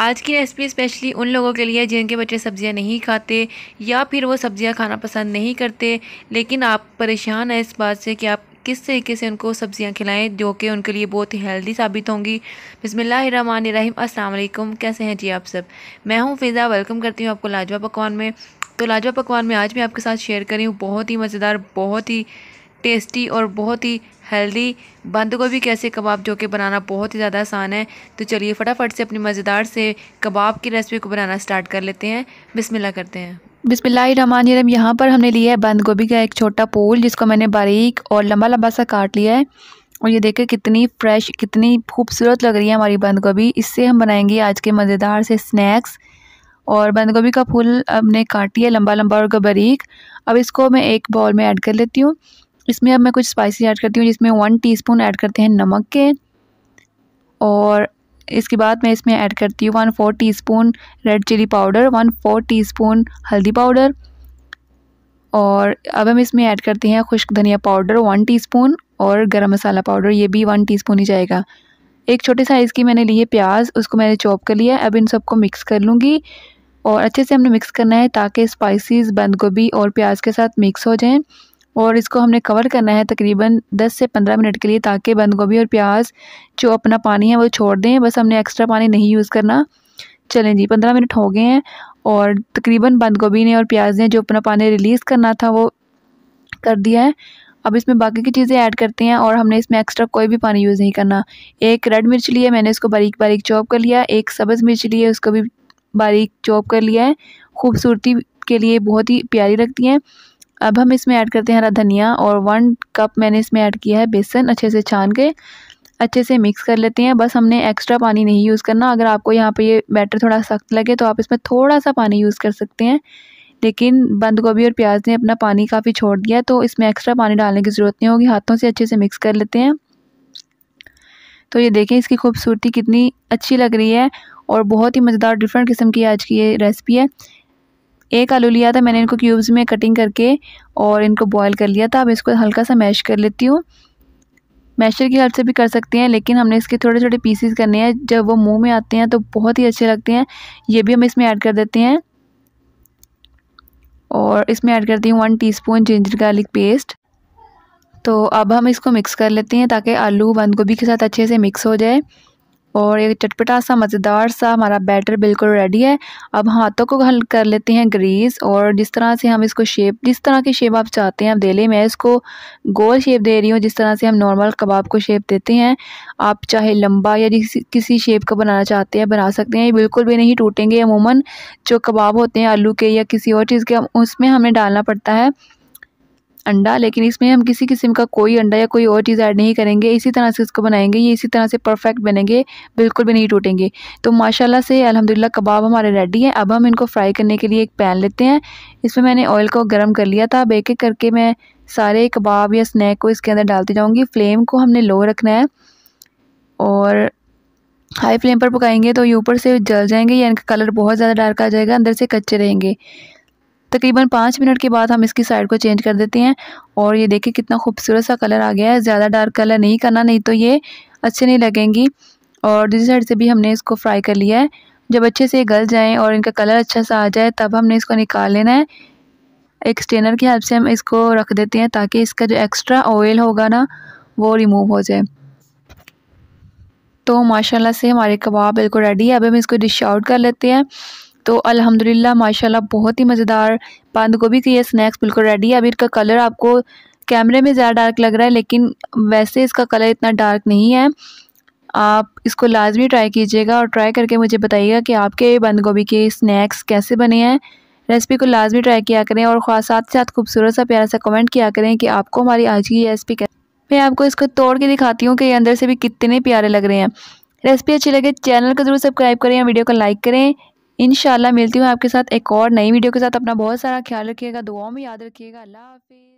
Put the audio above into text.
आज की recipe specially उन लोगों के लिए जिनके बच्चे सब्ज़ियाँ नहीं खाते या फिर वो सब्ज़ियाँ खाना पसंद नहीं करते लेकिन आप परेशान हैं इस बात से कि आप किस तरीके से उनको सब्ज़ियाँ खिलाएं जो कि उनके लिए बहुत ही हेल्दी साबित होंगी बसमिल्लाम असलम कैसे हैं जी आप सब मैं हूँ फ़िज़ा वेलकम करती हूँ आपको लाजवा पकवान में तो लाजवा पकवान में आज मैं आपके साथ शेयर करी हूँ बहुत ही मज़ेदार बहुत ही टेस्टी और बहुत ही हेल्दी बंद गोभी कैसे कबाब जो कि बनाना बहुत ही ज़्यादा आसान है तो चलिए फटाफट से अपनी मज़ेदार से कबाब की रेसिपी को बनाना स्टार्ट कर लेते हैं बिस्मिल्लाह करते हैं बिसमीम यहाँ पर हमने लिया है बंद गोभी का एक छोटा पोल जिसको मैंने बारीक और लंबा लंबा सा काट लिया है और ये देखें कितनी फ्रेश कितनी खूबसूरत लग रही है हमारी बंद गोभी इससे हम बनाएंगे आज के मज़ेदार से स्नैक्स और बंद गोभी का फूल हमने काटी है लंबा लंबा और बारीक अब इसको मैं एक बॉल में ऐड कर लेती हूँ इसमें अब मैं कुछ स्पाइसी ऐड करती हूँ जिसमें वन टीस्पून ऐड करते हैं नमक के और इसके बाद मैं इसमें ऐड करती हूँ one four teaspoon red chilli powder one four teaspoon हल्दी पाउडर और अब हम इसमें ऐड करते हैं खुश्क धनिया पाउडर वन टीस्पून और गरम मसाला पाउडर ये भी वन टीस्पून ही जाएगा एक छोटे साइज़ की मैंने ली है प्याज उसको मैंने चॉप कर लिया अब इन सबको मिक्स कर लूँगी और अच्छे से हमने मिक्स करना है ताकि स्पाइसीज़ बंद गोभी और प्याज के साथ मिक्स हो जाएँ और इसको हमने कवर करना है तकरीबन 10 से 15 मिनट के लिए ताकि बंद गोभी और प्याज जो अपना पानी है वो छोड़ दें बस हमने एक्स्ट्रा पानी नहीं यूज़ करना चलें जी पंद्रह मिनट हो गए हैं और तकरीबन बंद गोभी ने और प्याज ने जो अपना पानी रिलीज़ करना था वो कर दिया है अब इसमें बाकी की चीज़ें ऐड करते हैं और हमने इसमें एक्स्ट्रा कोई भी पानी यूज़ नहीं करना एक रेड मिर्च ली है मैंने इसको बारीक बारीक चॉप कर लिया एक सब्ज़ मिर्च ली है उसको भी बारीक चॉप कर लिया है खूबसूरती के लिए बहुत ही प्यारी लगती हैं अब हम इसमें ऐड करते हैं हरा धनिया और वन कप मैंने इसमें ऐड किया है बेसन अच्छे से छान के अच्छे से मिक्स कर लेते हैं बस हमने एक्स्ट्रा पानी नहीं यूज़ करना अगर आपको यहाँ पे ये बैटर थोड़ा सख्त लगे तो आप इसमें थोड़ा सा पानी यूज़ कर सकते हैं लेकिन बंद गोभी और प्याज ने अपना पानी काफ़ी छोड़ दिया तो इसमें एक्स्ट्रा पानी डालने की ज़रूरत नहीं होगी हाथों से अच्छे से मिक्स कर लेते हैं तो ये देखें इसकी खूबसूरती कितनी अच्छी लग रही है और बहुत ही मज़ेदार डिफरेंट किस्म की आज की ये रेसिपी है एक आलू लिया था मैंने इनको क्यूब्स में कटिंग करके और इनको बॉयल कर लिया था अब इसको हल्का सा मैश कर लेती हूँ मैशर की हेल्प से भी कर सकते हैं लेकिन हमने इसके थोड़े छोटे पीसीस करने हैं जब वो मुंह में आते हैं तो बहुत ही अच्छे लगते हैं ये भी हम इसमें ऐड कर देते हैं और इसमें ऐड करती हूँ one teaspoon ginger garlic paste तो अब हम इसको मिक्स कर लेते हैं ताकि आलू बंद गोभी के साथ अच्छे से मिक्स हो जाए और ये चटपटा सा मज़ेदार सा हमारा बैटर बिल्कुल रेडी है अब हाथों को हल कर लेते हैं ग्रीस और जिस तरह से हम इसको शेप जिस तरह की शेप आप चाहते हैं आप दे लें मैं इसको गोल शेप दे रही हूँ जिस तरह से हम नॉर्मल कबाब को शेप देते हैं आप चाहे लंबा या किसी शेप का बनाना चाहते हैं बना सकते हैं ये बिल्कुल भी नहीं टूटेंगे अमूमन जो कबाब होते हैं आलू के या किसी और चीज़ के उसमें हमें डालना पड़ता है अंडा लेकिन इसमें हम किसी किस्म का कोई अंडा या कोई और चीज़ ऐड नहीं करेंगे इसी तरह से इसको बनाएंगे ये इसी तरह से परफेक्ट बनेंगे बिल्कुल भी नहीं टूटेंगे तो माशाल्लाह से अल्हम्दुलिल्लाह कबाब हमारे रेडी हैं अब हम इनको फ्राई करने के लिए एक पैन लेते हैं इसमें मैंने ऑयल को गर्म कर लिया था अब एक एक करके मैं सारे कबाब या स्नैक को इसके अंदर डालती जाऊँगी फ्लेम को हमने लो रखना है और हाई फ्लेम पर पकाएंगे तो ये ऊपर से जल जाएंगे या इनका कलर बहुत ज़्यादा डार्क आ जाएगा अंदर से कच्चे रहेंगे तकरीबन पाँच मिनट के बाद हम इसकी साइड को चेंज कर देते हैं और ये देखिए कितना खूबसूरत सा कलर आ गया है ज़्यादा डार्क कलर नहीं करना नहीं तो ये अच्छे नहीं लगेंगी और दूसरी साइड से भी हमने इसको फ्राई कर लिया है जब अच्छे से गल जाएँ और इनका कलर अच्छा सा आ जाए तब हमने इसको निकाल लेना है एक स्टेनर की हेल्प से हम इसको रख देते हैं ताकि इसका जो एक्स्ट्रा ऑयल होगा ना वो रिमूव हो जाए तो माशाल्लाह से हमारे कबाब बिल्कुल रेडी है अब हम इसको डिश आउट कर लेते हैं तो अल्हम्दुलिल्लाह माशाल्लाह बहुत ही मज़ेदार बंद गोभी के ये स्नैक्स बिल्कुल रेडी है अभी इसका कलर आपको कैमरे में ज़्यादा डार्क लग रहा है लेकिन वैसे इसका कलर इतना डार्क नहीं है आप इसको लाजमी ट्राई कीजिएगा और ट्राई करके मुझे बताइएगा कि आपके बंद गोभी के स्नैक्स कैसे बने हैं रेसिपी को लाजमी ट्राई किया करें और खास साथ साथ खूबसूरत सा प्यारा सा कमेंट किया करें कि आपको हमारी आज की रेसिपी कैसे मैं आपको इसको तोड़ के दिखाती हूँ कि अंदर से भी कितने प्यारे लग रहे हैं रेसिपी अच्छी लगे चैनल को जरूर सब्सक्राइब करें या वीडियो को लाइक करें इन मिलती हूँ आपके साथ एक और नई वीडियो के साथ अपना बहुत सारा ख्याल रखिएगा दुआओं में याद रखिएगा अल्लाह हाफिज़